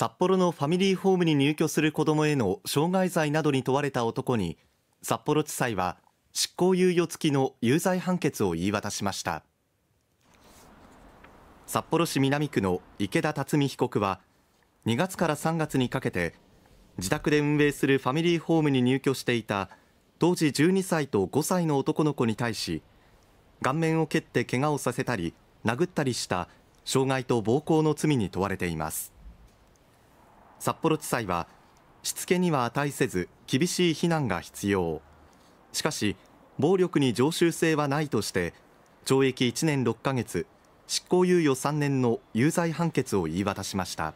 札幌のファミリーホームに入居する子どもへの傷害罪などに問われた男に札幌地裁は執行猶予付きの有罪判決を言い渡しました札幌市南区の池田辰巳被告は2月から3月にかけて自宅で運営するファミリーホームに入居していた当時12歳と5歳の男の子に対し顔面を蹴って怪我をさせたり殴ったりした傷害と暴行の罪に問われています札幌地裁はしつけには値せず厳しい非難が必要しかし暴力に常習性はないとして懲役1年6ヶ月執行猶予3年の有罪判決を言い渡しました。